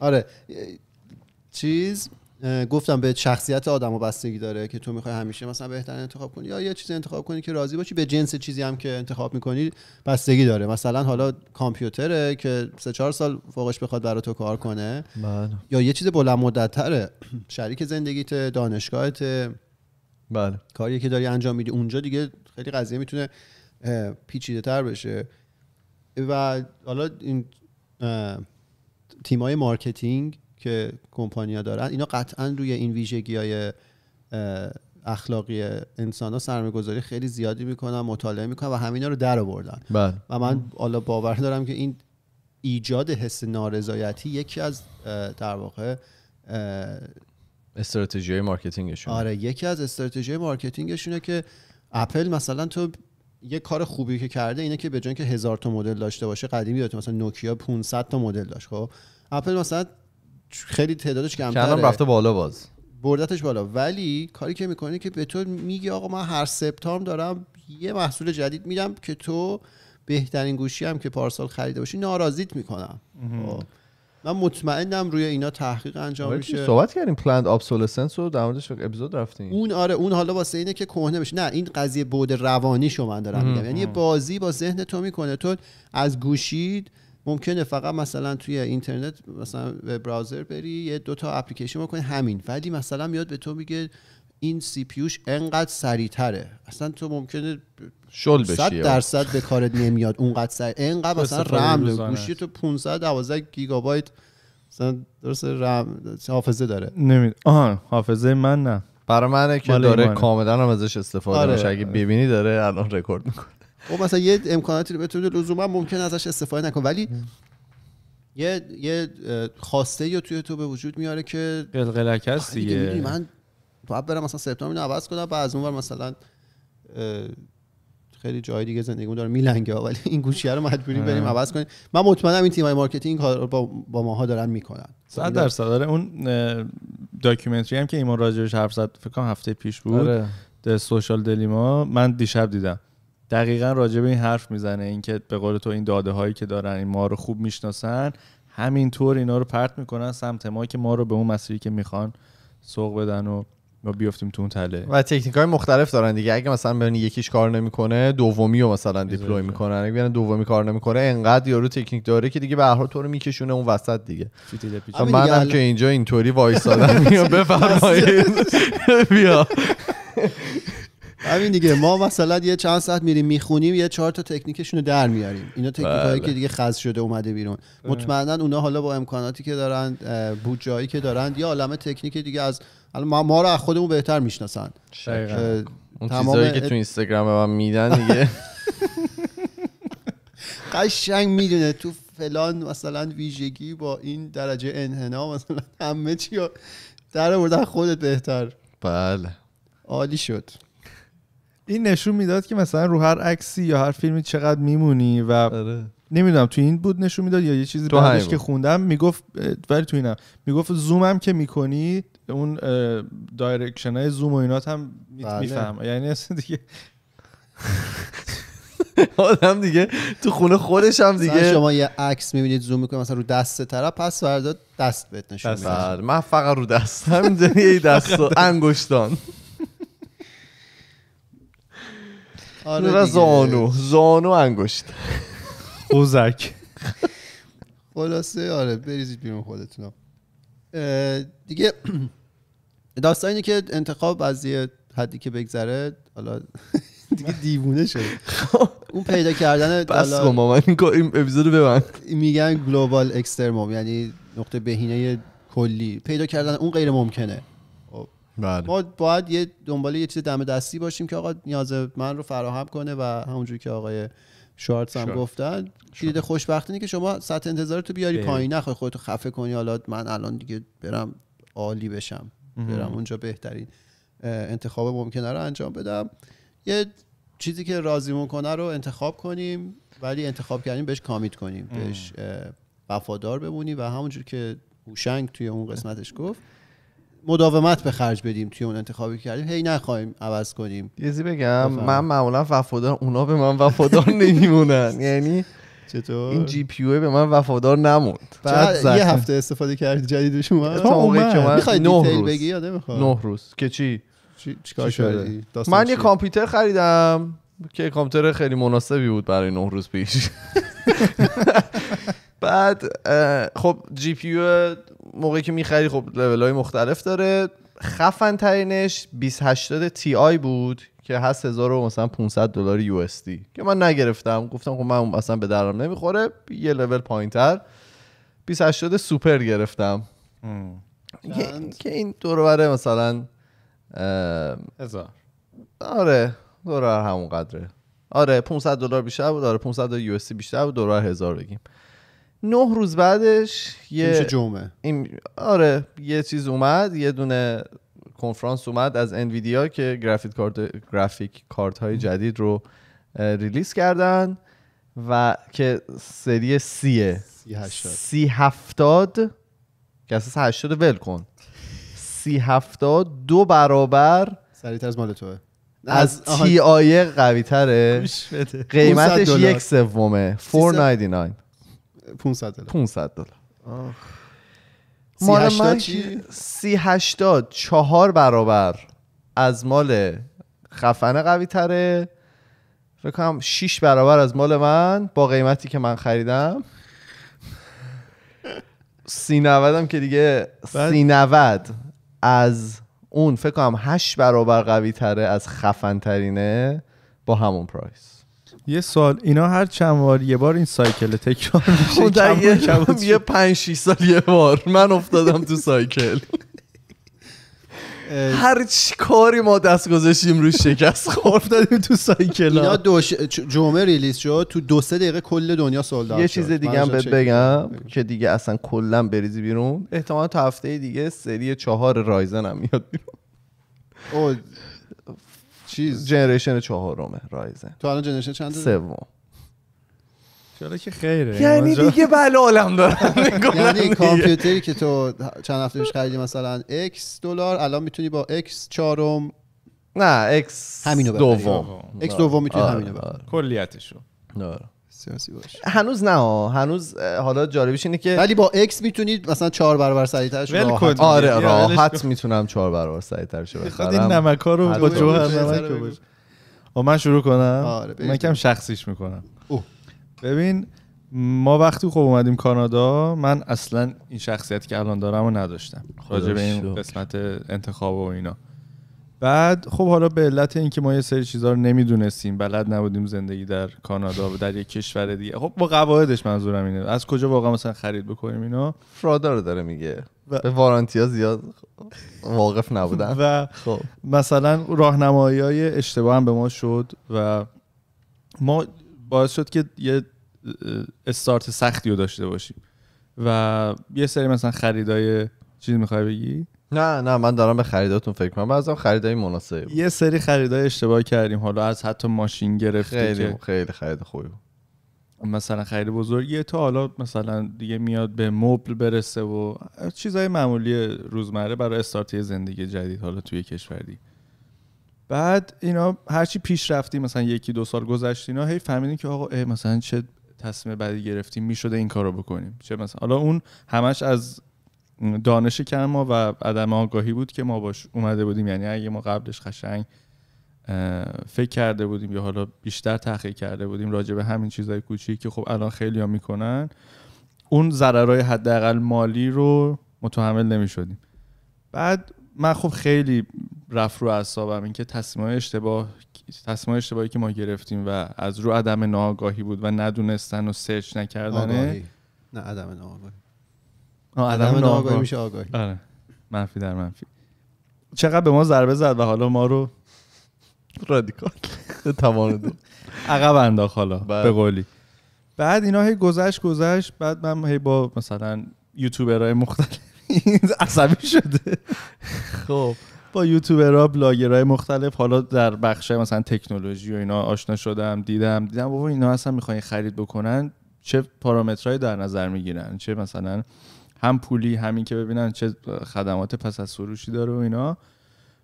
آره چیز گفتم به شخصیت آدم و بستگی داره که تو میخوای همیشه مثلا بهترین انتخاب کنی یا یه چیزی انتخاب کنی که راضی باشی به جنس چیزی هم که انتخاب میکنی بستگی داره مثلا حالا کامپیوتره که سه چهار سال فوقش بخواد برای تو کار کنه بله. یا یه چیز بلند تره شریک زندگیت دانشگاهت بله کاری که داری انجام میدی اونجا دیگه خیلی قضیه میتونه پیچیده تر بشه و حالا این تیمای مارکتینگ که کمپانیا دارن اینا قطعا روی این ویژگی های اخلاقی انسان ها گذاری خیلی زیادی میکنن مطالعه میکنن و همینا رو در آوردن بله. و من حالا باور دارم که این ایجاد حس نارضایتی یکی از در واقع استراتژی مارکتینگشون آره یکی از استراتژی مارکتینگشونه که اپل مثلا تو یه کار خوبی که کرده اینه که به جای که هزار تا مدل داشته باشه قدیمی مثلا نوکیا 500 تا مدل داشت خب اپل مثلا خیلی تعدادش کمتره الان رفته بالا باز بردتش بالا ولی کاری که میکنه که به تو میگی آقا من هر سپتامبر دارم یه محصول جدید میدم که تو بهترین گوشی هم که پارسال خریده باشی ناراضیت میکنم خب. من مطمئنم روی اینا تحقیق انجام میشه صحبت کردیم پلند ابسولسنس رو در موردش اپیزود رفتیم اون آره اون حالا واسه اینه که کهنه بشه نه این قضیه بود روانی شما من دارم میگم یعنی بازی با ذهن تو میکنه تو از گوشید ممکنه فقط مثلا توی اینترنت مثلا وب براوزر بری یه دو تا اپلیکیشن بکنی همین ولی مثلا میاد به تو میگه این سی پیوش انقدر سریعتره اصلا تو ممکنه شل بشی درصد به کارت نمیاد اونقدر سر انقدر مثلا رم گوشی تو 500 گیگابایت مثلا درست رم حافظه داره نمید آها حافظه من نه برای منه که داره کاملا هم ازش استفاده آره. اگه ببینی داره الان رکورد میکنه خب مثلا یه امکاناتی رو بتونه لزوما ممکن ازش استفاده نکن ولی یه یه خواسته یا توی تو به وجود میاره که قلقلک هست دیگه من باید برم مثلا سپتامبر اینو عوض کنم و از اونور مثلا خیلی جای دیگه زندگیمون داره میلنگه ولی این گوشی رو مجبوریم بریم عوض کنیم من مطمئنم این تیمای مارکتینگ کار با, با ماها دارن میکنن 100 درصد آره، اون داکیومنتری هم که ایمان راجرش حرف زد فکر هفته پیش بود در سوشال دلیما من دیشب دیدم دقیقا راجع به این حرف میزنه اینکه به قول تو این داده هایی که دارن این ما رو خوب میشناسن همینطور اینا رو پرت میکنن سمت ما که ما رو به اون مسیری که میخوان سوق بدن و ما بیافتیم تو اون تله و تکنیک های مختلف دارن دیگه اگه مثلا ببین یکیش کار نمیکنه دومی رو مثلا دیپلوی میکنن اگه ببین دومی کار نمیکنه انقدر یارو تکنیک داره که دیگه به هر حال تو رو میکشونه اون وسط دیگه خب منم که اینجا اینطوری وایسادم بیا بفرمایید بیا همین دیگه ما مثلا یه چند ساعت میریم میخونیم یه چهار تا تکنیکشون رو در میاریم اینا تکنیک هایی که بله. دیگه خز شده اومده بیرون بله. مطمئنا اونا حالا با امکاناتی که دارن بودجایی که دارن یا عالمه تکنیک دیگه از ما ما رو از خودمون بهتر میشناسن اون چیزایی که تو اینستاگرام به من میدن دیگه قشنگ میدونه تو فلان مثلا ویژگی با این درجه انحنا مثلا همه چی در خودت بهتر بله عالی شد این نشون میداد که مثلا رو هر عکسی یا هر فیلمی چقدر میمونی و آره. نمیدونم تو این بود نشون میداد یا یه چیزی بعدش که خوندم میگفت ولی تو اینم میگفت زومم که میکنی اون دایرکشن های زوم و اینات هم میفهم بله. یعنی اصلا دیگه آدم دیگه تو خونه خودش هم دیگه شما یه عکس میبینید زوم میکنید مثلا رو دست طرف پس فردا دست بهت نشون میده من فقط رو یعنی دست همینجوری دست انگشتان آره و زانو زانو انگشت خوزک خلاصه آره بریزید بیرون خودتون دیگه داستان اینه که انتخاب از یه حدی که بگذره حالا دیگه دیوونه شد خب. اون پیدا کردن بس با این اپیزود ببند میگن گلوبال اکسترمو، یعنی نقطه بهینه کلی پیدا کردن اون غیر ممکنه بله. ما باید یه دنبال یه چیز دم دستی باشیم که آقا نیاز من رو فراهم کنه و همونجوری که آقای شارتس هم گفتن کلید خوشبختی که شما سطح انتظار تو بیاری بله. پایین نخوای خودتو خفه کنی حالا من الان دیگه برم عالی بشم برم اونجا بهترین انتخاب ممکنه رو انجام بدم یه چیزی که راضی کنه رو انتخاب کنیم ولی انتخاب کردیم بهش کامیت کنیم بهش وفادار بمونی و همونجور که هوشنگ توی اون قسمتش گفت مداومت به خرج بدیم توی اون انتخابی کردیم هی نخواهیم عوض کنیم یزی بگم من معمولا وفادار اونا به من وفادار نمیمونن یعنی چطور این جی پی به من وفادار نموند بعد یه هفته استفاده کردی جدیدش اومد تا موقعی که من میخوای روز بگی نه روز که چی چیکار کردی من یه کامپیوتر خریدم که کامپیوتر خیلی مناسبی بود برای نه روز پیش بعد خب جی پی موقعی که میخری خب لول های مختلف داره خفن ترینش 2080 تی آی بود که هست 500 دلار یو اس دی که من نگرفتم گفتم خب من اصلا به درم نمیخوره یه لول پایین تر 2080 سوپر گرفتم که این دور مثلا هزار آره دور همون قدره آره 500 دلار بیشتر بود آره 500 یو اس دی بیشتر بود دور هزار بگیم نه روز بعدش یه جمعه این آره یه چیز اومد یه دونه کنفرانس اومد از انویدیا که گرافیک کارت گرافیک کارت های جدید رو ریلیس کردن و که سری سیه سی هفتاد که اساس هشتاد ول کن سی هفتاد دو برابر سریعتر از مال توه از تی آیه قوی تره قیمتش یک سومه 499 500 دلار 500 دلار مال من سی هشتاد برابر از مال خفنه قوی تره فکر کنم 6 برابر از مال من با قیمتی که من خریدم سی هم که دیگه سی نود از اون فکر کنم 8 برابر قوی تره از خفن ترینه با همون پرایس یه سال اینا هر چند بار یه بار این سایکل تکرار میشه در یه 5 6 سال یه بار من افتادم تو سایکل هر چی کاری ما دست گذاشتیم روش شکست خورد دادیم تو سایکل اینا دو ش... جمعه ریلیز شد تو دو سه دقیقه کل دنیا سولد یه چیز دیگه هم بگم که دیگه اصلا کلا بریزی بیرون احتمالا تا هفته دیگه سری چهار رایزن هم میاد بیرون چیز جنریشن چهارمه رایزن تو الان جنریشن چند سوم چرا که خیره یعنی دیگه بالا عالم دارم یعنی کامپیوتری که تو چند هفته پیش خریدی مثلا X دلار الان میتونی با X چهارم نه X همینو دوم X دوم میتونی آره، همینو ببری آره. کلیتشو آره. سیاسی باشه هنوز نه هنوز حالا جالبش اینه که ولی با اکس میتونید مثلا چهار برابر سریعتر شه آره راحت میتونم چهار برابر سریعتر شه خود این نمک ها رو با جوهر نمک باشه خب، من شروع کنم آره من کم شخصیش میکنم او ببین ما وقتی خوب اومدیم کانادا من اصلا این شخصیت که الان دارم رو نداشتم راجع به این قسمت انتخاب و اینا بعد خب حالا به علت اینکه ما یه سری چیزها رو نمیدونستیم بلد نبودیم زندگی در کانادا و در یک کشور دیگه خب با قواعدش منظورم اینه از کجا واقعا مثلا خرید بکنیم اینا فرادا رو داره میگه و... به زیاد واقف نبودن و خب مثلا راهنمایی های اشتباه هم به ما شد و ما باعث شد که یه استارت سختی رو داشته باشیم و یه سری مثلا خریدای چیز میخوای بگی نه نه من دارم به خریداتون فکر کنم بعضا خریدای مناسب یه سری خریدای اشتباه کردیم حالا از حتی ماشین گرفتیم خیلی که... خیلی خرید خوبی مثلا خرید بزرگیه تا حالا مثلا دیگه میاد به مبل برسه و چیزای معمولی روزمره برای استارتی زندگی جدید حالا توی کشوری بعد اینا هرچی پیش رفتیم مثلا یکی دو سال گذشت اینا هی فهمیدیم که آقا مثلا چه تصمیم بعدی گرفتیم میشده این کارو بکنیم چه مثلا حالا اون همش از دانش کم ما و عدم آگاهی بود که ما باش اومده بودیم یعنی اگه ما قبلش قشنگ فکر کرده بودیم یا حالا بیشتر تحقیق کرده بودیم راجع به همین چیزهای کوچیکی که خب الان خیلی میکنن اون ضررهای حداقل مالی رو متحمل نمی شدیم بعد من خب خیلی رف رو اعصابم که تصمیم اشتباه تصمیم اشتباهی که ما گرفتیم و از رو عدم ناآگاهی بود و ندونستن و سرچ نکردن نه عدم عدم آگاهی میشه آگاهی آره. منفی در منفی چقدر به ما ضربه زد و حالا ما رو رادیکال تمام عقب انداخت حالا به بله. قولی بعد اینا هی گذشت گذشت بعد من هی با مثلا یوتیوبرهای مختلف عصبی شده خب با یوتیوبرها بلاگرهای مختلف حالا در بخش مثلا تکنولوژی و اینا آشنا شدم دیدم دیدم بابا اینا اصلا میخواین خرید بکنن چه پارامترهایی در نظر میگیرن چه مثلا هم پولی همین که ببینن چه خدمات پس از فروشی داره و اینا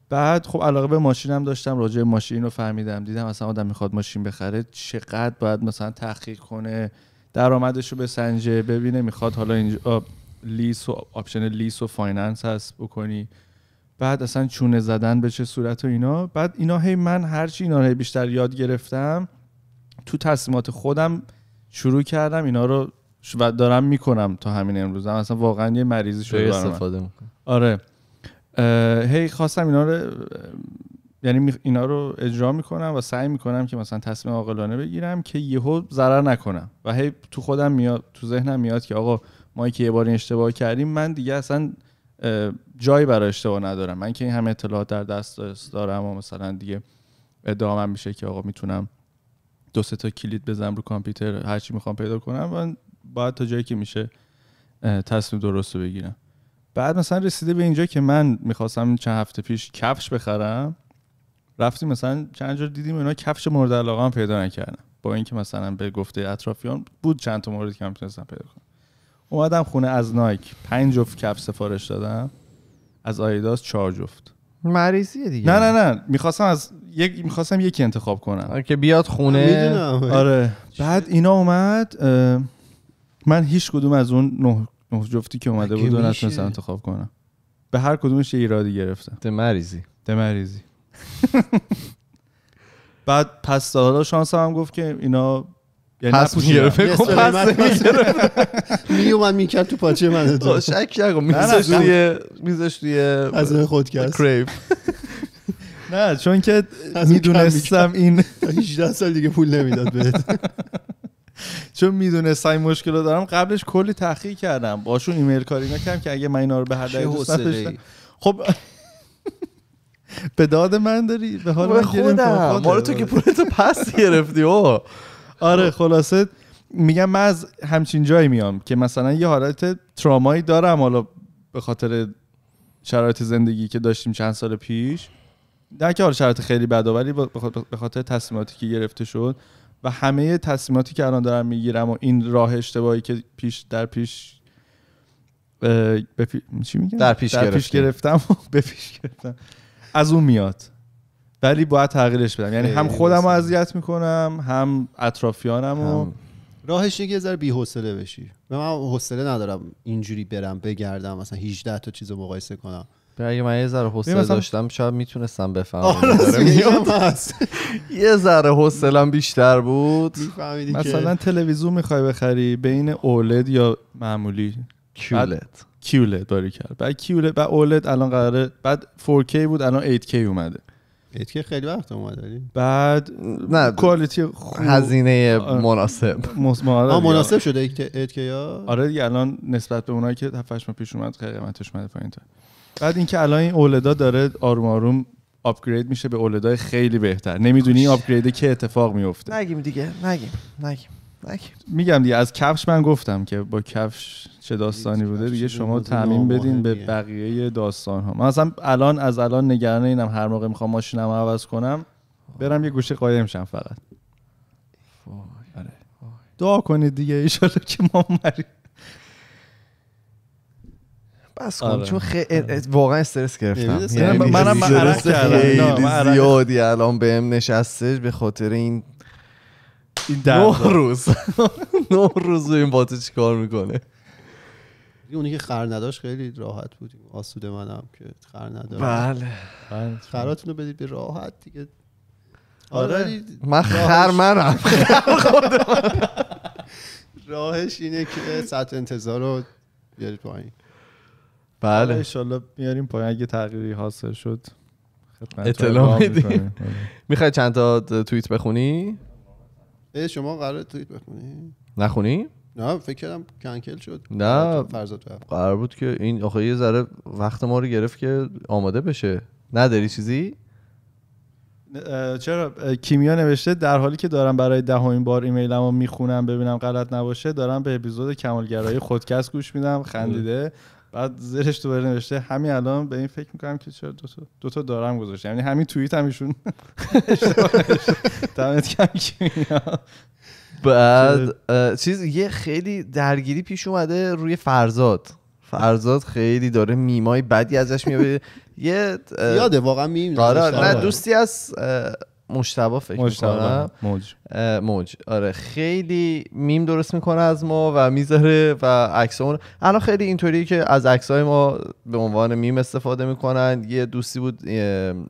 بعد خب علاقه به ماشینم داشتم راجع ماشین رو فهمیدم دیدم اصلا آدم میخواد ماشین بخره چقدر باید مثلا تحقیق کنه درآمدش رو بسنجه ببینه میخواد حالا اینجا لیس و آپشن لیس و فایننس هست بکنی بعد اصلا چونه زدن به چه صورت و اینا بعد اینا هی من هرچی اینا بیشتر یاد گرفتم تو تصمیمات خودم شروع کردم اینا رو و دارم میکنم تا همین امروز هم. اصلا واقعا یه مریضی شده استفاده میکنم آره هی خواستم اینا رو یعنی اینا رو اجرا میکنم و سعی میکنم که مثلا تصمیم عاقلانه بگیرم که یهو ضرر نکنم و هی تو خودم میاد تو ذهنم میاد که آقا ما که یه بار این اشتباه کردیم من دیگه اصلا جایی برای اشتباه ندارم من که این همه اطلاعات در دست دارم و مثلا دیگه ادعا میشه که آقا میتونم دو سه تا کلید بزنم رو کامپیوتر هرچی میخوام پیدا کنم و. باید تا جایی که میشه تصمیم درست رو بگیرم بعد مثلا رسیده به اینجا که من میخواستم چند هفته پیش کفش بخرم رفتیم مثلا چند جور دیدیم اینا کفش مورد علاقه هم پیدا نکردم با اینکه مثلا به گفته اطرافیان بود چند تا مورد که میتونستم پیدا کنم اومدم خونه از نایک پنج جفت کفش سفارش دادم از آیداس چهار جفت مریضیه دیگه نه نه نه میخواستم از یک میخواستم یکی انتخاب کنم آره، که بیاد خونه آره بعد اینا اومد من هیچ کدوم از اون نه, نه جفتی که اومده بود نتونستم انتخاب کنم به هر کدومش یه ایرادی گرفتم ده مریضی ده مریضی بعد پس تا حالا شانس هم گفت که اینا یعنی پس میگرفه می کرد میکرد تو پاچه من تو شک نکن توی از خود کرد نه چون که میدونستم این 18 سال دیگه پول نمیداد بهت چون میدونه این مشکل رو دارم قبلش کلی تحقیق کردم باشون ایمیل کاری نکردم که اگه من اینا رو به هر دلیل خب به داد من داری به حال من خودم تو که پولتو پس گرفتی او آره خلاصه میگم من از همچین جایی میام که مثلا یه حالت ترامایی دارم حالا به خاطر شرایط زندگی که داشتیم چند سال پیش نه که حالا شرایط خیلی بد ولی به خاطر تصمیماتی که گرفته شد و همه تصمیماتی که الان دارم میگیرم و این راه اشتباهی که پیش در پیش چی در پیش, گرفتم. و به پیش گرفتم از اون میاد ولی باید تغییرش بدم یعنی هم خودم رو اذیت میکنم هم اطرافیانم و راهش یه ذره بی‌حوصله بشی و من حوصله ندارم اینجوری برم بگردم مثلا 18 تا چیز رو مقایسه کنم اگه من یه ذره حوصله مثلا... داشتم شاید میتونستم بفهمم آره، یه ذره حوصلم بیشتر بود مثلا تلویزیون میخوای بخری بین اولد یا معمولی کیولت کیولت داری کرد بعد کیولت بعد اولد الان قراره بعد 4K بود الان 8K اومده 8K خیلی وقت اومده بعد نه کوالیتی خوب هزینه آره. مناسب آره آه مناسب شده 8K یا؟ آره دیگه الان نسبت به اونایی که 7 ماه پیش اومد قیمتش اومده پایین‌تر بعد اینکه الان این اولدا داره آروم آروم آپگرید میشه به اولدای خیلی بهتر نمیدونی این آپگرید که اتفاق میفته نگیم دیگه نگیم نگیم میگم دیگه از کفش من گفتم که با کفش چه داستانی بوده دیگه شما تعمین بدین به بقیه داستان ها من اصلا الان از الان نگران اینم هر موقع میخوام ماشینم عوض کنم برم یه گوشه قایم شم فقط آره. دعا کنید دیگه ایشالا که ما مریم بس کن آره. چون واقعا استرس گرفتم یعنی یعنی منم استرس خیلی زیادی الان بهم نشستش به خاطر این نه روز نه روز این تو چیکار میکنه یعنی اونی که خر نداشت خیلی راحت بودیم آسوده منم که خر نداشت بله. بله خراتون رو بدید به راحت دیگه آره, آره، من خر منم راهش اینه که ساعت انتظار رو بیارید پایین بله انشالله میاریم پایین اگه تغییری حاصل شد اطلاع میدیم میخوای بله. چند تا توییت بخونی شما قرار توییت بخونی نخونی نه فکر کردم کنکل شد نه قرار بود که این آخه یه ذره وقت ما رو گرفت که آماده بشه نداری چیزی چرا کیمیا نوشته در حالی که دارم برای دهمین بار ایمیلمو میخونم ببینم غلط نباشه دارم به اپیزود کمالگرایی خودکست گوش میدم خندیده بعد زیرش دوباره نوشته همین الان به این فکر میکنم که چرا تا دو تا دارم گذاشتم یعنی همین توییت هم ایشون دمت کم بعد چیز یه خیلی درگیری پیش اومده روی فرزاد فرزاد خیلی داره میمای بدی ازش میاد یه یاده واقعا میم آره، آره، نه آره. دوستی از مشتبا فکر میکنم موج موج آره خیلی میم درست میکنه از ما و میذاره و عکس اون الان خیلی اینطوری که از های ما به عنوان میم استفاده میکنن یه دوستی بود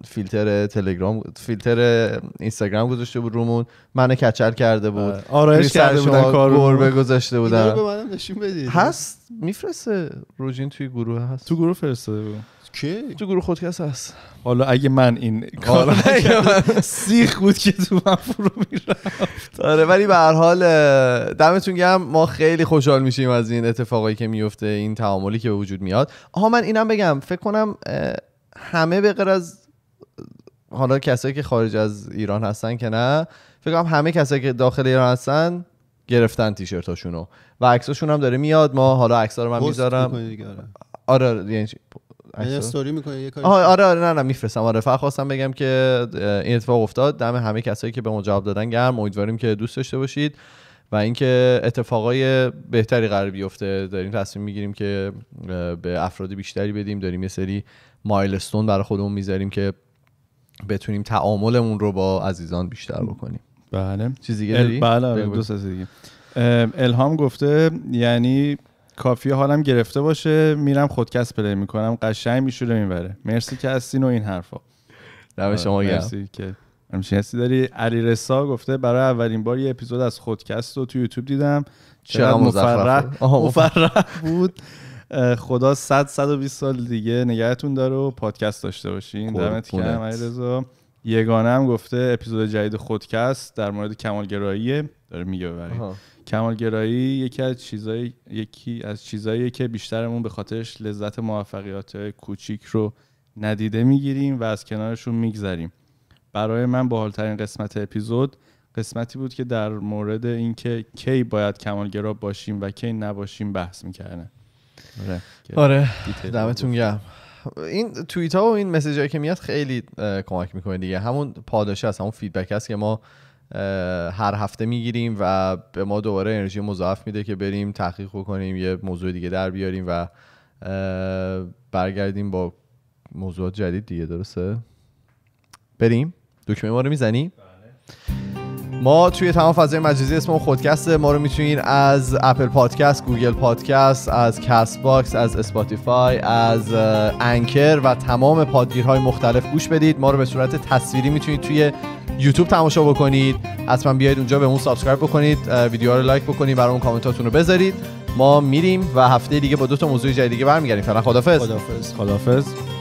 فیلتر تلگرام فیلتر اینستاگرام گذاشته بود رومون منو کچل کرده بود آره. آرایش کرده بودن کارو گذاشته بودن هست میفرسته روجین توی گروه هست تو گروه فرسته تو گروه خودکس هست حالا اگه من این کار سیخ بود که تو من فرو میرفت آره ولی به هر حال دمتون گرم ما خیلی خوشحال میشیم از این اتفاقایی که میفته این تعاملی که به وجود میاد آها من اینم بگم فکر کنم همه به غیر از حالا کسایی که خارج از ایران هستن که نه فکر کنم همه کسایی که داخل ایران هستن گرفتن تیشرتاشونو و عکساشون هم داره میاد ما حالا ها رو من میذارم آره. آره،, آره یعنی, یعنی استوری میکنه یه کاری آره آره نه نه میفرستم آره فقط خواستم بگم که این اتفاق افتاد دم همه کسایی که به ما جواب دادن گرم امیدواریم که دوست داشته باشید و اینکه اتفاقای بهتری قرار بیفته داریم تصمیم میگیریم که به افراد بیشتری بدیم داریم یه سری مایلستون برای خودمون میذاریم که بتونیم تعاملمون رو با عزیزان بیشتر بکنیم بله چیز دیگه بله آره، دو دیگه الهام گفته یعنی کافی حالم گرفته باشه میرم خودکست پلی میکنم قشنگ میشوره میبره مرسی که هستین و این حرفا دم آره، شما مرسی که همچین هستی داری رسا گفته برای اولین بار یه اپیزود از خودکست رو تو یوتیوب دیدم چقدر مفرح مفرح بود خدا 100 120 سال دیگه نگهتون داره و پادکست داشته باشین دمت گرم یگانه هم گفته اپیزود جدید خودکست در مورد کمالگراییه داره میگه ببریم کمالگرایی یکی از چیزای یکی از چیزایی که بیشترمون به خاطرش لذت موفقیت کوچیک رو ندیده میگیریم و از کنارشون میگذریم برای من باحالترین قسمت اپیزود قسمتی بود که در مورد اینکه کی باید کمالگرا باشیم و کی نباشیم بحث میکردن آره آره دمتون گرم این توییت ها و این مسیج که میاد خیلی کمک میکنه دیگه همون پاداشه هست همون فیدبک هست که ما هر هفته میگیریم و به ما دوباره انرژی مضاعف میده که بریم تحقیق کنیم یه موضوع دیگه در بیاریم و برگردیم با موضوعات جدید دیگه درسته بریم دکمه ما رو میزنیم بله. ما توی تمام فضای مجازی اسم خودکست ما رو میتونین از اپل پادکست گوگل پادکست از کست باکس از اسپاتیفای از انکر و تمام پادگیرهای مختلف گوش بدید ما رو به صورت تصویری میتونید توی یوتیوب تماشا بکنید حتما بیاید اونجا به اون سابسکرایب بکنید ویدیو رو لایک بکنید برامون کامنتاتون رو بذارید ما میریم و هفته دیگه با دو تا موضوع جدید دیگه برمیگردیم فعلا خدافظ